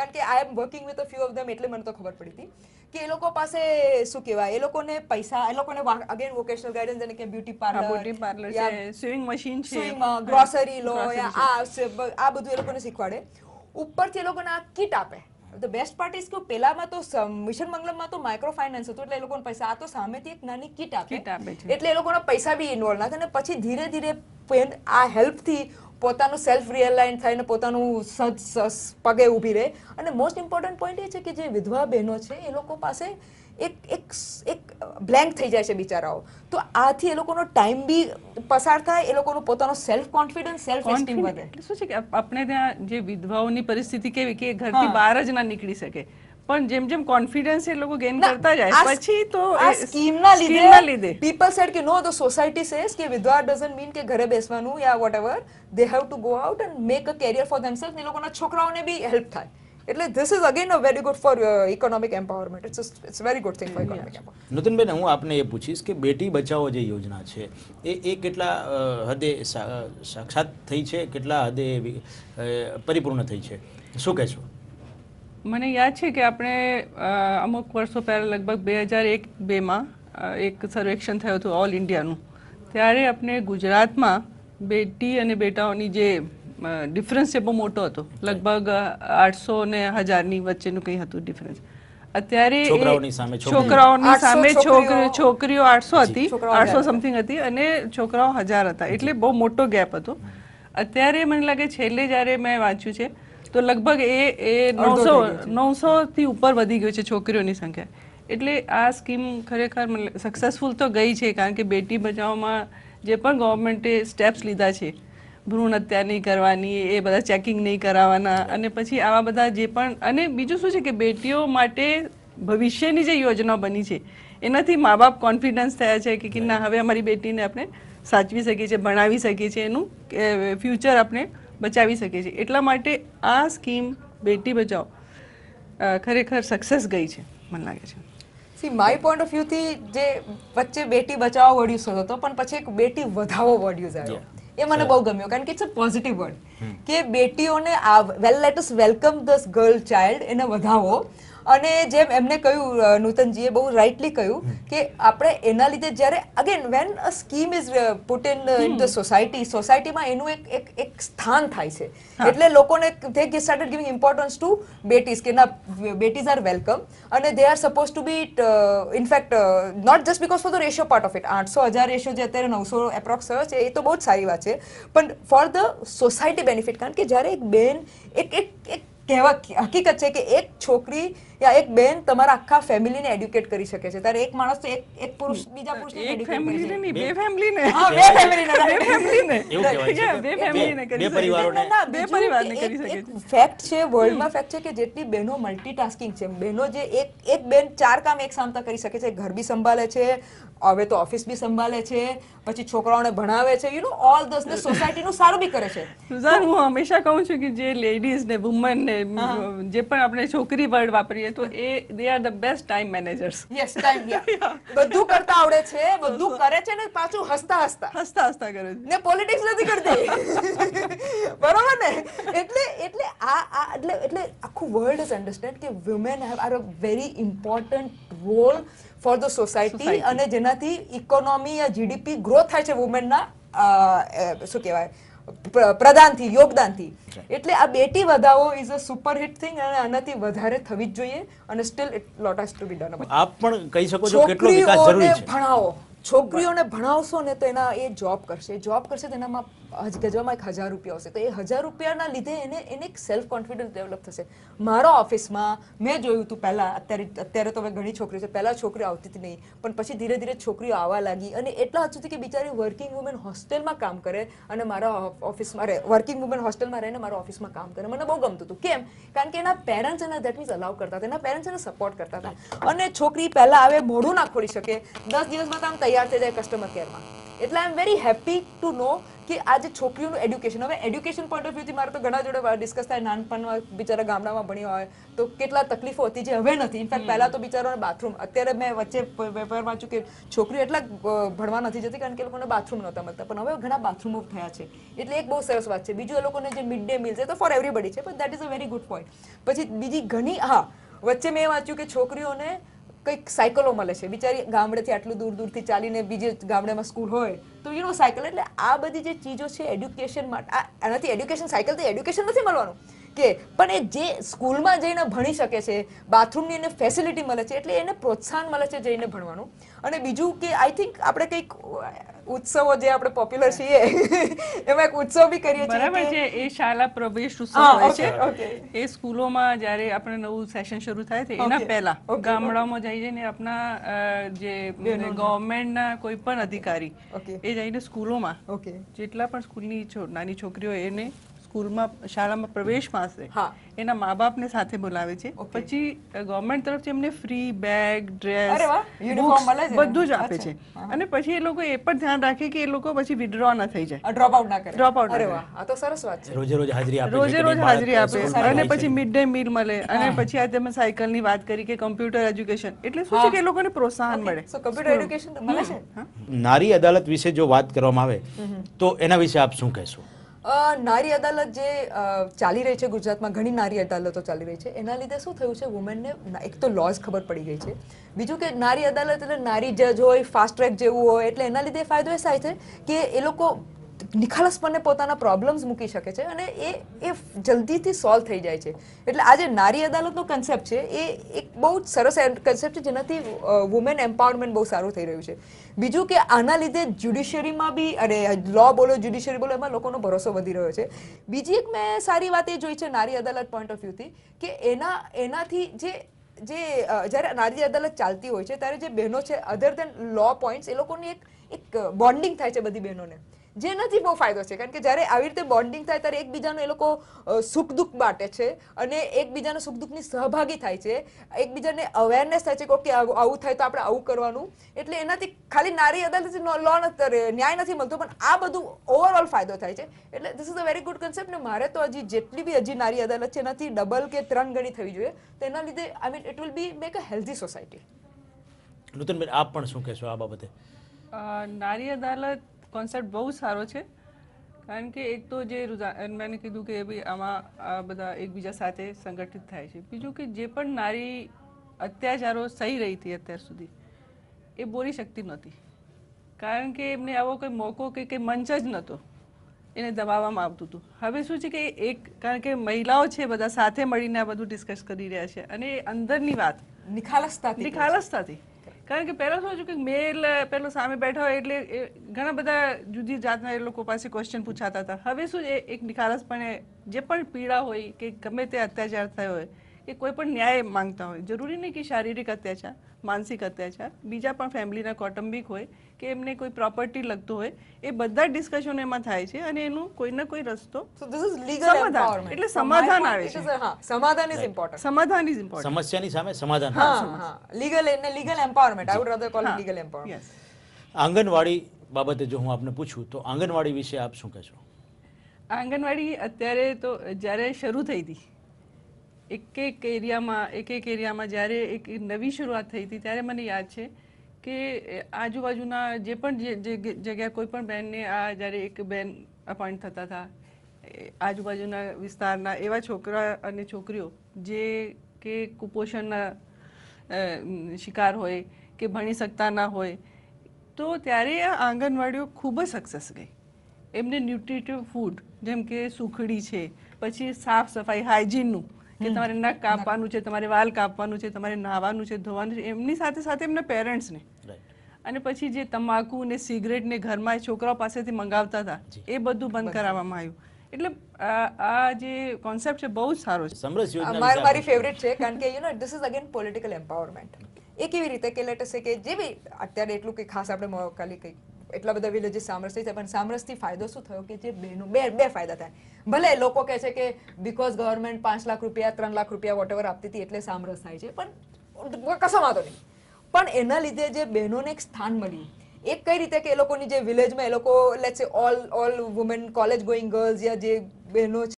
કારણ કે I am working with a few of them એટલે મને તો ખબર પડી હતી કે એ લોકો પાસે શું કહેવાય એ લોકોને પૈસા એ લોકોને અગેન વોકેશનલ ગાઈડન્સ અને કે બ્યુટી પાર્લર બ્યુટી પાર્લર છે સ્વિમિંગ મશીન છે ગ્રોસરી લો આ આ બધું એ લોકોને શીખવાડે ઉપરથી એ લોકોને આ કીટ આપે ધ બેસ્ટ પાર્ટ ઇઝ કે પેલામાં તો મિશન મંગલમમાં તો માઇક્રો ફાઇનાન્સ હતું એટલે એ લોકોને પૈસા આ તો સામેથી એક નાની કીટ આપે એટલે એ લોકોના પૈસા બી ઇન્વોલ્વ ના થાય અને પછી ધીરે ધીરે આ હેલ્પથી પોતાનું સેલ્ફ રિયલાઇન થઈને પોતાનું સજ પગે ઊભી રહે અને મોસ્ટ ઇમ્પોર્ટન્ટ પોઈન્ટ એ છે કે જે વિધવા બહેનો છે એ લોકો પાસે એક એક એક બ્લેન્ક થઈ જાય છે બિચારાઓ તો આથી એ લોકોનો ટાઈમ બી પસાર થાય એ લોકોનું પોતાનો સેલ્ફ કોન્ફિડન્સ સેલ્ફ એસ્ટીમ વધે શું છે કે આપણે ત્યાં જે વિધવાઓની પરિસ્થિતિ કેવી કે ઘરથી બહાર જ ના નીકળી શકે પણ જેમ જેમ કોન્ફિડન્સ એ લોકો ગેઇન કરતા જાય પછી તો આ સ્કીમના લીધે ના લીધે પીપલ સેડ કે નો ધ સોસાયટી સેસ કે વિધવા ડઝન્ટ મીન કે ઘરે બેસવાનું યા whatever they have to go out and make a career for themselves એ લોકોના છોકરાઓને બી હેલ્પ થાય એટલે this is again a very good for economic empowerment it's it's very good thing for economic empowerment હું આપને એ પૂછીશ કે બેટી બચાવો જે યોજના છે એ એ કેટલા હદે સાક્ષાત થઈ છે કેટલા હદે પરિપૂર્ણ થઈ છે શું કહેશો મને યાદ છે કે આપણે અમુક વર્ષો પહેલાં લગભગ બે હજાર એક બેમાં એક સર્વેક્ષણ થયું હતું ઓલ ઇન્ડિયાનું ત્યારે આપણે ગુજરાતમાં બેટી અને બેટાઓની જે ડિફરન્સ છે બહુ મોટો હતો લગભગ આઠસો ને હજારની વચ્ચેનું કંઈ હતું ડિફરન્સ અત્યારે છોકરાઓની સામે છોકરીઓ આઠસો હતી આઠસો સમથિંગ હતી અને છોકરાઓ હજાર હતા એટલે બહુ મોટો ગેપ હતો અત્યારે મને લાગે છેલ્લે જ્યારે મેં વાંચ્યું છે તો લગભગ એ એ નવસો નવસો થી ઉપર વધી ગયું છે છોકરીઓની સંખ્યા એટલે આ સ્કીમ ખરેખર સક્સેસફુલ તો ગઈ છે કારણ કે બેટી બચાવમાં જે પણ ગવર્મેન્ટે સ્ટેપ્સ લીધા છે ભ્રૂણ હત્યા નહીં કરવાની એ બધા ચેકિંગ નહીં કરાવવાના અને પછી આવા બધા જે પણ અને બીજું શું છે કે બેટીઓ માટે ભવિષ્યની જે યોજના બની છે એનાથી મા બાપ કોન્ફિડન્સ થયા છે કે ના હવે અમારી બેટીને આપણે સાચવી શકીએ છીએ ભણાવી શકીએ છીએ એનું ફ્યુચર આપણે બચાવી શકીએ છીએ એટલા માટે આ સ્કીમ બેટી બચાવો ખરેખર સક્સેસ ગઈ છે મને લાગે છે સી માય પોઈન્ટ ઓફ વ્યૂથી જે વચ્ચે બેટી બચાવો વર્ડ યુઝ હતો પણ પછી એક બેટી વધાવો વર્ડ યુઝ આવ્યો એ મને બહુ ગમ્યો કારણ કે ઇટ્સ અ પોઝિટિવ વર્ડ કે બેટીઓને આ well let us welcome this girl child એને વધાવો અને જેમ એમને કહ્યું નૂતનજીએ બહુ રાઇટલી કહ્યું કે આપણે એના લીધે જ્યારે again when a scheme is put in in the society સોસાયટીમાં એનું એક એક એક સ્થાન થાય છે એટલે લોકોને ધે ગે સ્ટાર્ટેડ ગિવિંગ ઇમ્પોર્ટન્સ ટુ બેટીઝ કે ના બેટીઝ આર વેલકમ અને they are suppose to be in fact not just because for the ratio part of it આઠસો હજાર રેશિયો જે અત્યારે નવસો એપ્રોક્સ થયો છે એ તો બહુ જ સારી વાત છે પણ ફોર ધ સોસાયટી બેનિફિટ કારણ કે જ્યારે એક બેન એક એક એક કહેવા હકીકત છે કે એક છોકરી યા એક બેન તમારા આખા ફેમિલીને એડ્યુકેટ કરી શકે છે ત્યારે એક માણસ તો એક એક પુરુષ બીજા પુરુષને એડ્યુકેટ કરી શકે નહીં બે ફેમિલીને હા બે ફેમિલીને બે ફેમિલીને એવું કહેવાય છે બે ફેમિલીને કરી બે પરિવારોને ના બે પરિવારને કરી શકે છે ફેક્ટ છે વર્લ્ડમાં ફેક્ટ છે કે જેટલી બહેનો મલ્ટીટાસ્કિંગ છે બહેનો જે એક એક બેન ચાર કામ એક સામતા કરી શકે છે ઘર બી સંભાળે છે હવે તો ઓફિસ બી સંભાળે છે પછી છોકરાઓને ભણાવે છે યુ નો ઓલ ધસ સોસાયટીનું સારું બી કરે છે સુઝાન હું હંમેશા કહું છું કે જે લેડીઝ ને વુમન ને જે પણ આપણે છોકરી વર્ડ વાપરીએ તો એ they are the best time managers yes time બધું કરતા આવડે છે બધું કરે છે ને પાછું હસતા હસતા હસતા હસતા કરે છે ને પોલિટિક્સ નથી કરતી બરોબર ને એટલે એટલે આ આ એટલે એટલે આખું વર્લ્ડ ઇઝ અન્ડરસ્ટેન્ડ કે women have are a very important role for the society અને જેનાથી ઇકોનોમી યા જીડીપી ગ્રો થાય છે વુમેનના શું કહેવાય પ્રદાનથી યોગદાનથી એટલે આ બેટી વધાવો ઇઝ અ સુપરહિટ થિંગ અને આનાથી વધારે થવી જ જોઈએ અને still it lot has to be done આપ પણ કહી શકો છો કેટલો વિકાસ જરૂરી છે છોકરીઓને ભણાવશો ને તો એના એ જોબ કરશે જોબ કરશે તો એનામાં ગજવામાં એક હજાર રૂપિયા હશે તો એ હજાર રૂપિયાના લીધે એને એને એક સેલ્ફ કોન્ફિડન્સ ડેવલપ થશે મારા ઓફિસમાં મેં જોયું હતું પહેલાં અત્યારે અત્યારે તો હવે ઘણી છોકરીઓ છે પહેલાં છોકરીઓ આવતી હતી નહીં પણ પછી ધીરે ધીરે છોકરીઓ આવવા લાગી અને એટલા હજુ સુધી કે બિચારી વર્કિંગ વુમેન હોસ્ટેલમાં કામ કરે અને મારા ઓફિસમાં રહે વર્કિંગ વુમેન હોસ્ટેલમાં રહીને મારા ઓફિસમાં કામ કરે મને બહુ ગમતું હતું કેમ કારણ કે એના પેરેન્ટ્સ એના દેટ મીન્સ અલાઉ કરતા હતા એના પેરેન્ટ્સ એને સપોર્ટ કરતા હતા અને છોકરી પહેલાં આવે મોઢું ના ખોલી શકે દસ દિવસમાં તો આમ તૈયાર થઈ જાય કસ્ટમર કેરમાં એટલે I am very happy to know કે આજે જે છોકરીઓનું એડ્યુકેશન હવે એડ્યુકેશન પોઈન્ટ ઓફ વ્યૂથી મારે તો ઘણા જોડે ડિસ્કસ થાય નાનપણમાં બિચારા ગામડામાં ભણ્યા હોય તો કેટલા તકલીફો હતી જે હવે નથી ઇનફેક્ટ પહેલાં તો બિચારોને બાથરૂમ અત્યારે મેં વચ્ચે વેપાર વાંચ્યું કે છોકરીઓ એટલા ભણવા નથી જતી કારણ કે એ લોકોને બાથરૂમ નહોતા મળતા પણ હવે ઘણા બાથરૂમો થયા છે એટલે એક બહુ સરસ વાત છે બીજું એ લોકોને જે મિડ ડે મીલ છે તો ફોર એવરીબડી છે પણ that is a very good point પછી બીજી ઘણી હા વચ્ચે મેં વાંચ્યું કે છોકરીઓને કંઈક સાયકલો મળે છે બિચારી ગામડેથી આટલું દૂર દૂરથી ચાલીને બીજે ગામડામાં સ્કૂલ હોય તો યુ નો સાયકલ એટલે આ બધી જે ચીજો છે એડ્યુકેશન માટે આનાથી એડ્યુકેશન સાયકલથી એડ્યુકેશન નથી મળવાનું કે પણ એ જે સ્કૂલમાં જઈને ભણી શકે છે બાથરૂમની એને ફેસિલિટી મળે છે એટલે એને પ્રોત્સાહન મળે છે જઈને ભણવાનું અને બીજું કે આઈ થિંક આપણે કંઈક ઉત્સવો જે આપણે પોપ્યુલર છીએ એમાં એક ઉત્સવ બી કરીએ છીએ બરાબર છે એ શાળા પ્રવેશ ઉત્સવ છે એ સ્કૂલોમાં જ્યારે આપણે નવું સેશન શરૂ થાય છે એના પહેલા ગામડામાં જઈ જઈને આપના જે ગવર્મેન્ટના કોઈ પણ અધિકારી એ જઈને સ્કૂલોમાં જેટલા પણ સ્કૂલની નાની છોકરીઓ એને સ્કૂલમાં શાળામાં પ્રવેશ પાસે એના મા બાપ ને સાથે બોલાવે છે પછી ગવર્મેન્ટ તરફથી એમને ફ્રી બેગ ડ્રેસ બધું જ આપે છે અને પછી એ લોકો એ પણ ધ્યાન રાખે કે એ લોકો પછી વિડ્રો ના થઈ જાય ડ્રોપ આઉટ ના કરે ડ્રોપ આઉટ અરે વાહ તો સરસ વાત છે રોજે રોજ હાજરી આપે રોજે રોજ હાજરી આપે અને પછી મિડ ડે મીલ મળે અને પછી આ તમે ની વાત કરી કે કમ્પ્યુટર એજ્યુકેશન એટલે શું છે કે એ લોકોને પ્રોત્સાહન મળે સો કમ્પ્યુટર એજ્યુકેશન મળે છે નારી અદાલત વિશે જો વાત કરવામાં આવે તો એના વિશે આપ શું કહેશો નારી અદાલત જે ચાલી રહી છે ગુજરાતમાં ઘણી નારી અદાલતો ચાલી રહી છે એના લીધે શું થયું છે વુમેનને એક તો લોઝ ખબર પડી ગઈ છે બીજું કે નારી અદાલત એટલે નારી જજ હોય ફાસ્ટ ટ્રેક જેવું હોય એટલે એના લીધે ફાયદો એ થાય છે કે એ લોકો નિખાલસપણે પોતાના પ્રોબ્લેમ્સ મૂકી શકે છે અને એ એ જલ્દીથી સોલ્વ થઈ જાય છે એટલે આજે નારી અદાલતનો કન્સેપ્ટ છે એ એક બહુ જ સરસ કન્સેપ્ટ છે જેનાથી વુમેન એમ્પાવરમેન્ટ બહુ સારું થઈ રહ્યું છે બીજું કે આના લીધે જ્યુડિશિયરીમાં બી અને લો બોલો જ્યુડિશિયરી બોલો એમાં લોકોનો ભરોસો વધી રહ્યો છે બીજી એક મેં સારી વાત એ જોઈ છે નારી અદાલત પોઈન્ટ ઓફ વ્યૂથી કે એના એનાથી જે જે જ્યારે નારી અદાલત ચાલતી હોય છે ત્યારે જે બહેનો છે અધર દેન લો પોઈન્ટ્સ એ લોકોની એક એક બોન્ડિંગ થાય છે બધી બહેનોને જેનાથી બહુ ફાયદો છે કારણ કે જ્યારે આવી રીતે બોન્ડિંગ થાય ત્યારે એકબીજાનું એ લોકો સુખ દુઃખ બાટે છે અને એકબીજાના સુખ દુઃખની સહભાગી થાય છે એકબીજાને અવેરનેસ થાય છે કે આવું થાય તો આપણે આવું કરવાનું એટલે એનાથી ખાલી નારી અદાલતથી લો ન્યાય નથી મળતો પણ આ બધું ઓવરઓલ ફાયદો થાય છે એટલે this is a very good concept ને મારે તો હજી જેટલી બી હજી નારી અદાલત છે એનાથી ડબલ કે ત્રણ ગણી થવી જોઈએ તો એના લીધે I mean it will be make a healthy society Nutanben આપ પણ શું કહેશો આ બાબતે નારી અદાલત કોન્સેપ્ટ બહુ સારો છે કારણ કે એક તો જે મેં કીધું કે ભાઈ આમાં આ બધા એકબીજા સાથે સંગઠિત થાય છે બીજું કે જે પણ નારી અત્યાચારો સહી રહી હતી અત્યાર સુધી એ બોલી શકતી નહોતી કારણ કે એમને આવો કોઈ મોકો કે કંઈ મંચ જ નહોતો એને દબાવવામાં આવતું હતું હવે શું છે કે એક કારણ કે મહિલાઓ છે બધા સાથે મળીને આ બધું ડિસ્કસ કરી રહ્યા છે અને અંદરની વાત નિખાલસતા નિખાલસતાથી કારણ કે પહેલાં શું હતું કે મેલ પેલો સામે બેઠા હોય એટલે ઘણા બધા જુદી જાતના એ લોકો પાસે ક્વેશ્ચન પૂછાતા હતા હવે શું એક નિખાલસપણે જે પણ પીડા હોય કે ગમે તે અત્યાચાર થયો હોય કે કોઈ પણ ન્યાય માંગતા હોય જરૂરી નહીં કે શારીરિક અત્યાચાર માનસિક અત્યાચાર બીજા પણ ફેમિલીના કૌટુંબિક હોય કે એમને કોઈ પ્રોપર્ટી લગતું હોય એ બધા ડિસ્કશન એમાં થાય છે અને એનું કોઈ ના કોઈ રસ્તો એટલે સમાધાન આવે છે સમાધાન ઇઝ ઇમ્પોર્ટન્ટ સમાધાન ઇઝ ઇમ્પોર્ટન્ટ સમસ્યાની સામે સમાધાન લીગલ એને legal empowerment I would rather call legal empowerment anganwadi બાબતે જો હું આપને પૂછું તો આંગણવાડી વિશે આપ શું કહેશો આંગણવાડી અત્યારે તો જ્યારે શરૂ થઈ હતી એક એક એરિયામાં એક એક એરિયામાં જ્યારે એક નવી શરૂઆત થઈ હતી ત્યારે મને યાદ છે કે આજુબાજુના જે પણ જગ્યા કોઈ પણ બેનને આ જ્યારે એક બેન અપોઇન્ટ થતા હતા આજુબાજુના વિસ્તારના એવા છોકરા અને છોકરીઓ જે કે કુપોષણના શિકાર હોય કે ભણી શકતા ના હોય તો ત્યારે આ આંગણવાડીઓ ખૂબ જ સક્સેસ ગઈ એમને ન્યુટ્રિટિવ ફૂડ જેમ કે સુખડી છે પછી સાફ સફાઈ હાઇજીનનું કે તમારે નખ કાપવાનું છે તમારે વાલ કાપવાનું છે તમારે નાહવાનું છે ધોવાનું છે એમની સાથે સાથે એમના પેરેન્ટ્સને અને પછી જે તમાકુ ને સિગરેટ ને ઘરમાં છોકરાઓ પાસેથી મંગાવતા હતા એ બધું બંધ કરાવવામાં આવ્યું એટલે આ જે કોન્સેપ્ટ છે બહુ સારો છે સમરસ યોજના મારી ફેવરેટ છે કારણ કે you know this is again political empowerment એ કેવી રીતે કે લેટ કે જે બી અત્યારે એટલું કે ખાસ આપણે મોકલી કઈ એટલા બધા વિલેજીસ સામરસ થઈ છે પણ સામરસથી ફાયદો શું થયો કે જે બેનો બે બે ફાયદા થાય ભલે લોકો કહે છે કે બિકોઝ ગવર્મેન્ટ પાંચ લાખ રૂપિયા ત્રણ લાખ રૂપિયા વોટેવર આપતી હતી એટલે સામરસ થાય છે પણ કશો વાંધો નહીં પણ એના લીધે જે બહેનોને એક સ્થાન મળ્યું એક કઈ રીતે કે એ લોકોની જે વિલેજમાં એ લોકો let say all all women college going girls યા જે બહેનો છે